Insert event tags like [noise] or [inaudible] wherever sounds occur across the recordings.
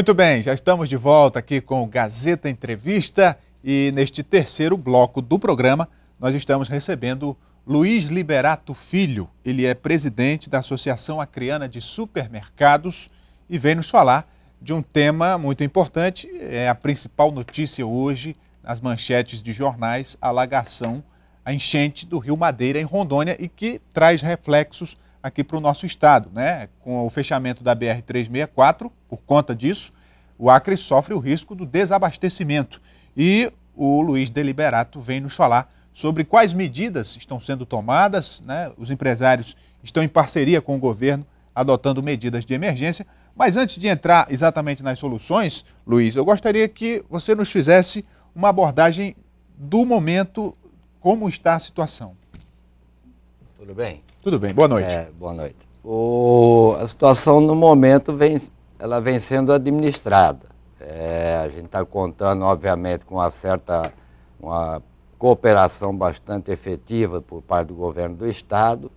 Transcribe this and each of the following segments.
Muito bem, já estamos de volta aqui com o Gazeta Entrevista e neste terceiro bloco do programa nós estamos recebendo Luiz Liberato Filho. Ele é presidente da Associação Acreana de Supermercados e vem nos falar de um tema muito importante, é a principal notícia hoje nas manchetes de jornais, a alagação, a enchente do Rio Madeira em Rondônia e que traz reflexos aqui para o nosso estado. Né? Com o fechamento da BR-364, por conta disso, o Acre sofre o risco do desabastecimento. E o Luiz Deliberato vem nos falar sobre quais medidas estão sendo tomadas. Né? Os empresários estão em parceria com o governo, adotando medidas de emergência. Mas antes de entrar exatamente nas soluções, Luiz, eu gostaria que você nos fizesse uma abordagem do momento, como está a situação. Tudo bem. Tudo bem, boa noite. É, boa noite. O, a situação no momento vem, ela vem sendo administrada. É, a gente está contando, obviamente, com uma certa uma cooperação bastante efetiva por parte do governo do Estado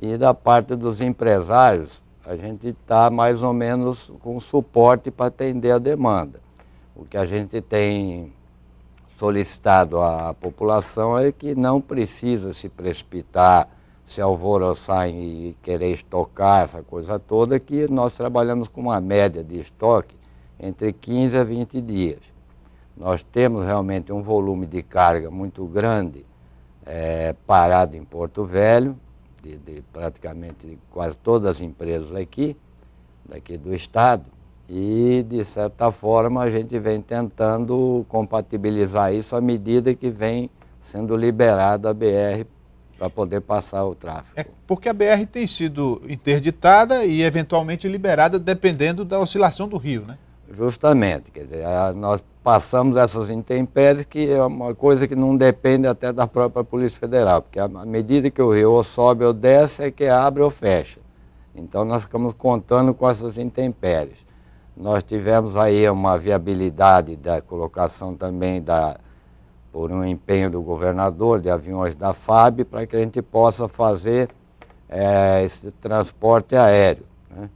e da parte dos empresários. A gente está mais ou menos com suporte para atender a demanda. O que a gente tem solicitado à população é que não precisa se precipitar se alvoroçar e querer estocar essa coisa toda, é que nós trabalhamos com uma média de estoque entre 15 a 20 dias. Nós temos realmente um volume de carga muito grande é, parado em Porto Velho, de, de praticamente quase todas as empresas aqui, daqui do estado, e de certa forma a gente vem tentando compatibilizar isso à medida que vem sendo liberada a BR para poder passar o tráfego. É porque a BR tem sido interditada e eventualmente liberada dependendo da oscilação do rio, né? Justamente, quer dizer, a, nós passamos essas intempéries que é uma coisa que não depende até da própria Polícia Federal, porque à medida que o rio ou sobe ou desce é que abre ou fecha. Então nós ficamos contando com essas intempéries. Nós tivemos aí uma viabilidade da colocação também da, por um empenho do governador de aviões da FAB para que a gente possa fazer é, esse transporte aéreo. Né?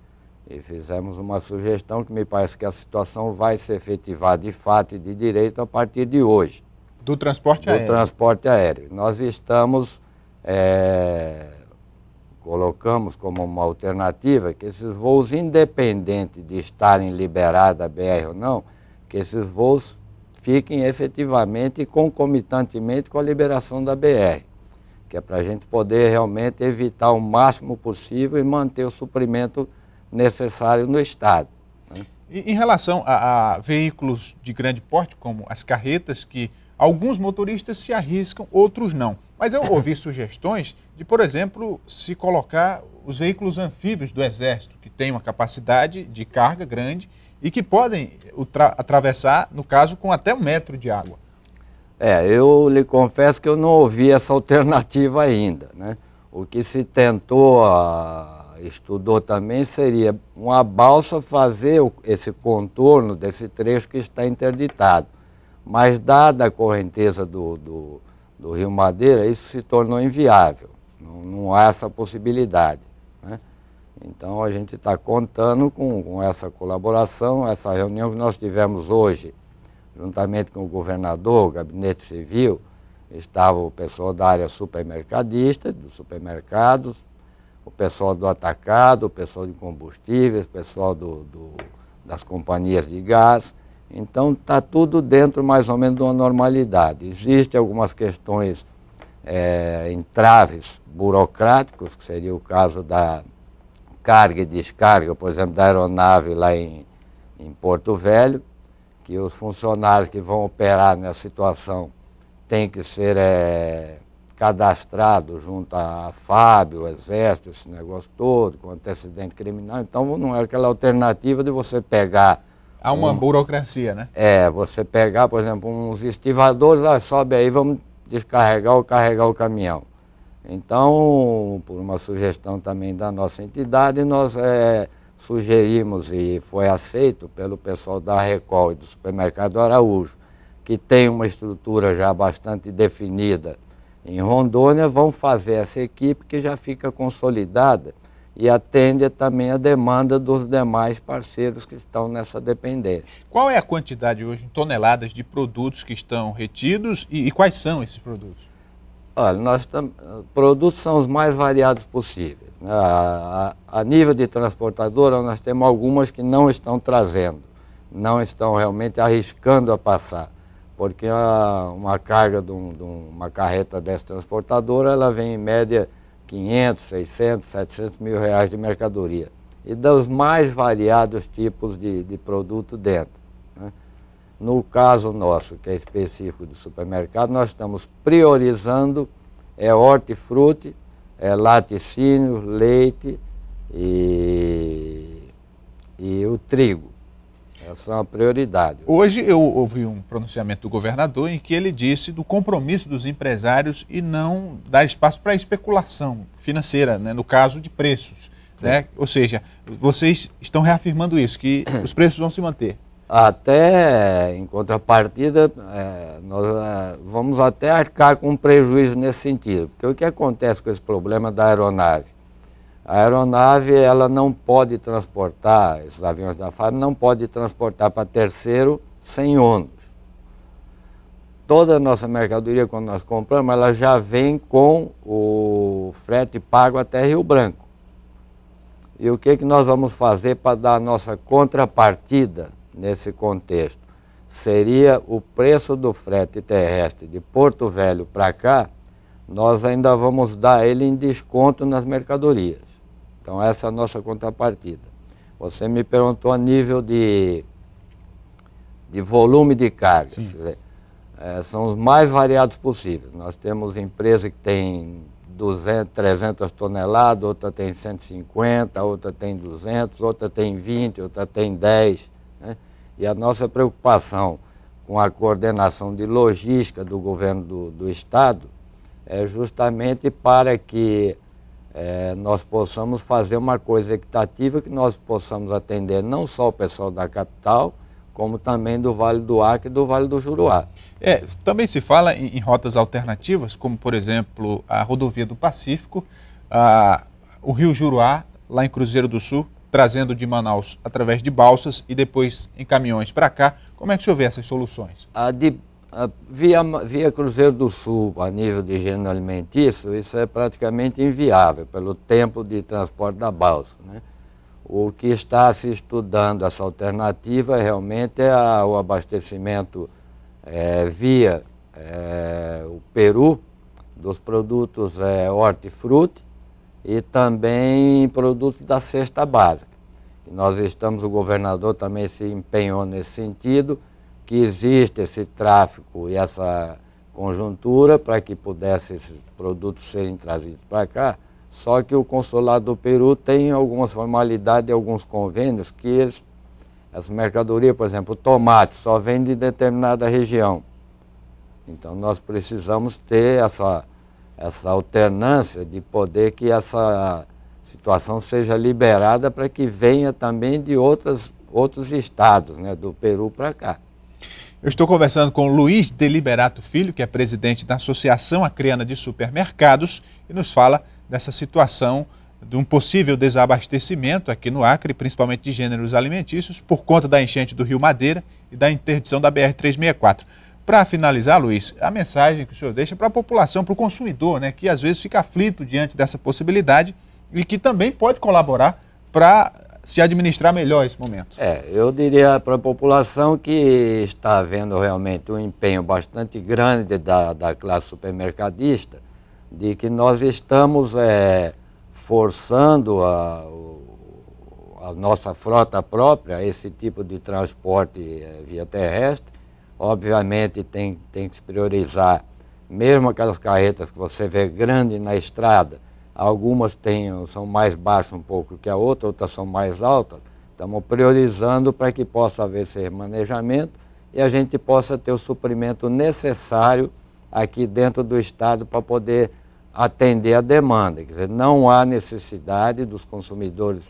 E fizemos uma sugestão que me parece que a situação vai se efetivar de fato e de direito a partir de hoje. Do transporte do aéreo? Do transporte aéreo. Nós estamos, é, colocamos como uma alternativa que esses voos, independente de estarem liberados a BR ou não, que esses voos fiquem efetivamente e concomitantemente com a liberação da BR, que é para a gente poder realmente evitar o máximo possível e manter o suprimento necessário no Estado. Né? Em relação a, a, veículos de grande porte, como as carretas, que alguns motoristas se arriscam, outros não. Mas eu ouvi [laughs] sugestões de, por exemplo, se colocar os veículos anfíbios do Exército, que tem uma capacidade de carga grande e que podem atravessar, no caso, com até um metro de água. É, eu lhe confesso que eu não ouvi essa [laughs] alternativa ainda. Né? O que se tentou, a... estudou também, seria uma balsa fazer esse contorno desse trecho que está interditado. Mas, dada a correnteza do, do, do Rio Madeira, isso se tornou inviável. Não, não há essa possibilidade. Então a gente está contando com, com, essa colaboração, essa reunião que nós tivemos hoje, juntamente com o governador, gabinete civil, estava o pessoal da área supermercadista, dos supermercados, o pessoal do atacado, o pessoal de combustíveis, o pessoal do, do, das companhias de gás. Então está tudo dentro mais ou menos de uma normalidade. Existem algumas questões é, entraves burocráticos, que seria o caso da carga e descarga, por exemplo, da aeronave lá em, em Porto Velho, que os funcionários que vão operar nessa situação têm que ser é, cadastrados junto à FAB, o Exército, esse negócio todo, com antecedente criminal. Então não é aquela alternativa de você pegar. Há uma um, burocracia, né? É, você pegar, por exemplo, uns estivadores, ah, sobe aí, vamos descarregar ou carregar o caminhão. Então, por uma sugestão também da nossa entidade, nós é, sugerimos e foi aceito pelo pessoal da e do supermercado Araújo, que tem uma estrutura já bastante definida em Rondônia, vão fazer essa equipe que já fica consolidada e atende também a demanda dos demais parceiros que estão nessa dependência. Qual é a quantidade hoje em toneladas de produtos que estão retidos e, e quais são esses produtos? Olha, nós produtos são os mais variados possíveis. Né? A, a, a, nível de transportadora, nós temos algumas que não estão trazendo, não estão realmente arriscando a passar, porque a, uma carga de, um, de, uma carreta dessa transportadora, ela vem em média 500, 600, 700 mil reais de mercadoria e dos mais variados tipos de, de produto dentro. No caso nosso, que é específico do supermercado, nós estamos priorizando é hortifruti, é laticínio, leite e, e o trigo. Essa é uma prioridade. Hoje eu ouvi um pronunciamento do governador em que ele disse do compromisso dos empresários e não dar espaço para especulação financeira, né, no caso de preços. Né? Ou seja, vocês estão reafirmando isso, que [coughs] os preços vão se manter até, em contrapartida, é, nós é, vamos até arcar com um prejuízo nesse sentido. Porque o que acontece com esse problema da aeronave? A aeronave ela não pode transportar, esses aviões da FAB não pode transportar para terceiro sem ônus Toda a nossa mercadoria, quando nós compramos, ela já vem com o frete pago até Rio Branco. E o que, que nós vamos fazer para dar a nossa contrapartida nesse contexto seria o preço do frete terrestre de Porto Velho para cá, nós ainda vamos dar ele em desconto nas mercadorias. Então essa é a nossa contrapartida. Você me perguntou a nível de, de volume de cargas. É, são os mais variados possíveis. Nós temos empresa que tem 200, 300 toneladas, outra tem 150, outra tem 200, outra tem 20, outra tem 10 né? E a nossa preocupação com a coordenação de logística do governo do, do Estado é justamente para que é, nós possamos fazer uma coisa equitativa, que nós possamos atender não só o pessoal da capital, como também do Vale do Acre e do Vale do Juruá. É, também se fala em, em rotas alternativas, como por exemplo a rodovia do Pacífico, a, o Rio Juruá, lá em Cruzeiro do Sul, trazendo de Manaus através de balsas e depois em caminhões para cá. Como é que o senhor vê essas soluções? A de, a, via, via Cruzeiro do Sul, a nível de gênero alimentício, isso é praticamente inviável pelo tempo de transporte da balsa. Né? O que está se estudando, essa alternativa, realmente é a, o abastecimento é, via é, o Peru dos produtos é, hortifruti e também produtos da cesta básica. Nós estamos, o governador também se empenhou nesse sentido, que existe esse tráfico e essa conjuntura para que pudessem esses produtos serem trazidos para cá, só que o consulado do Peru tem algumas formalidades, alguns convênios que eles, as mercadorias, por exemplo, tomate só vem de determinada região. Então nós precisamos ter essa essa alternância de poder, que essa situação seja liberada para que venha também de outras, outros estados, né, do Peru para cá. Eu estou conversando com Luiz Deliberato Filho, que é presidente da Associação Acreana de Supermercados, e nos fala dessa situação de um possível desabastecimento aqui no Acre, principalmente de gêneros alimentícios, por conta da enchente do Rio Madeira e da interdição da BR-364. Para finalizar, Luiz, a mensagem que o senhor deixa para a população, para o consumidor, né, que às vezes fica aflito diante dessa possibilidade e que também pode colaborar para se administrar melhor esse momento. É, eu diria para a população que está vendo realmente um empenho bastante grande da, da classe supermercadista, de que nós estamos é, forçando a, a nossa frota própria, esse tipo de transporte é, via terrestre, obviamente tem, tem que se priorizar. Mesmo aquelas carretas que você vê grande na estrada, algumas têm, são mais baixas um pouco que a outra, outras são mais altas. Estamos priorizando para que possa haver esse manejamento e a gente possa ter o suprimento necessário aqui dentro do Estado para poder atender a demanda. Quer dizer, não há necessidade dos consumidores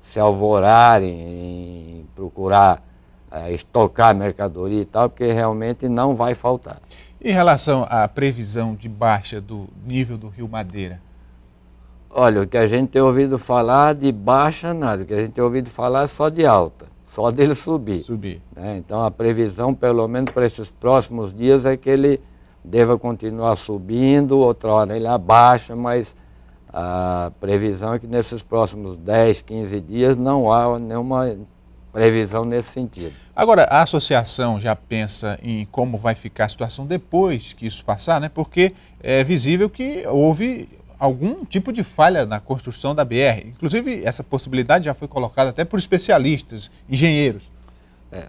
se alvorarem em procurar estocar mercadoria e tal, porque realmente não vai faltar. Em relação à previsão de baixa do nível do Rio Madeira? Olha, o que a gente tem ouvido falar de baixa, nada. O que a gente tem ouvido falar é só de alta, só dele subir. Subir. Né? Então a previsão, pelo menos para esses próximos dias, é que ele deva continuar subindo, outra hora ele abaixa, mas a previsão é que nesses próximos 10, 15 dias não há nenhuma previsão nesse sentido. Agora, a associação já pensa em como vai ficar a situação depois que isso passar, né? Porque é visível que houve algum tipo de falha na construção da BR. Inclusive, essa possibilidade já foi colocada até por especialistas, engenheiros. É,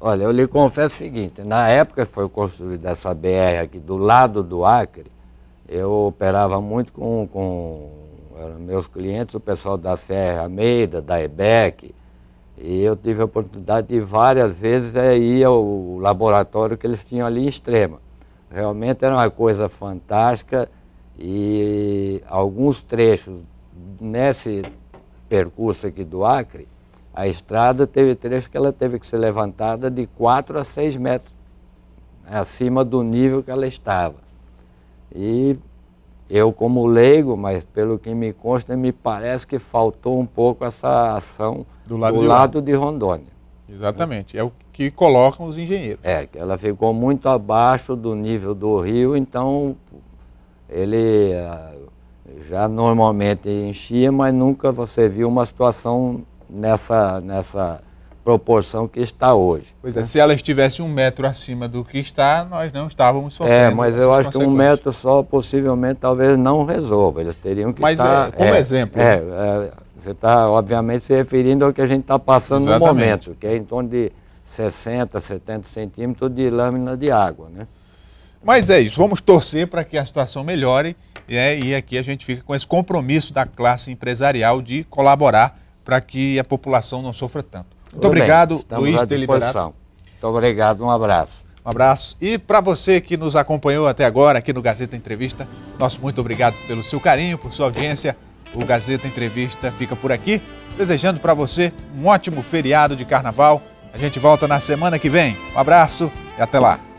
olha, eu lhe confesso o seguinte, na época que foi construída essa BR aqui do lado do Acre, eu operava muito com, com meus clientes, o pessoal da Serra Almeida, da EBEC, e eu tive a oportunidade de várias vezes é, ir ao laboratório que eles tinham ali em Extrema. Realmente era uma coisa fantástica e alguns trechos nesse percurso aqui do Acre, a estrada teve trecho que ela teve que ser levantada de 4 a 6 metros né, acima do nível que ela estava. E eu, como leigo, mas pelo que me consta, me parece que faltou um pouco essa ação do lado, do de, lado Rondônia. de Rondônia. Exatamente, é o que colocam os engenheiros. É, que ela ficou muito abaixo do nível do rio, então ele ah, já normalmente enchia, mas nunca você viu uma situação nessa, nessa proporção que está hoje. Pois é, né? se ela estivesse um metro acima do que está, nós não estávamos sofrendo. É, mas eu acho que um metro só possivelmente talvez não resolva. Eles teriam que mas estar. Tá- mas é, como é, exemplo. É, né? é você está obviamente se referindo ao que a gente está passando Exatamente. no momento, que é em torno de 60, 70 centímetros de lâmina de água, né? Mas é isso, vamos torcer para que a situação melhore é, e aqui a gente fica com esse compromisso da classe empresarial de colaborar para que a população não sofra tanto. Muito obrigado, Luiz Deliberato. Muito obrigado, um abraço. Um abraço. E para você que nos acompanhou até agora aqui no Gazeta Entrevista, nosso muito obrigado pelo seu carinho, por sua audiência. O Gazeta Entrevista fica por aqui, desejando para você um ótimo feriado de carnaval. A gente volta na semana que vem. Um abraço e até lá.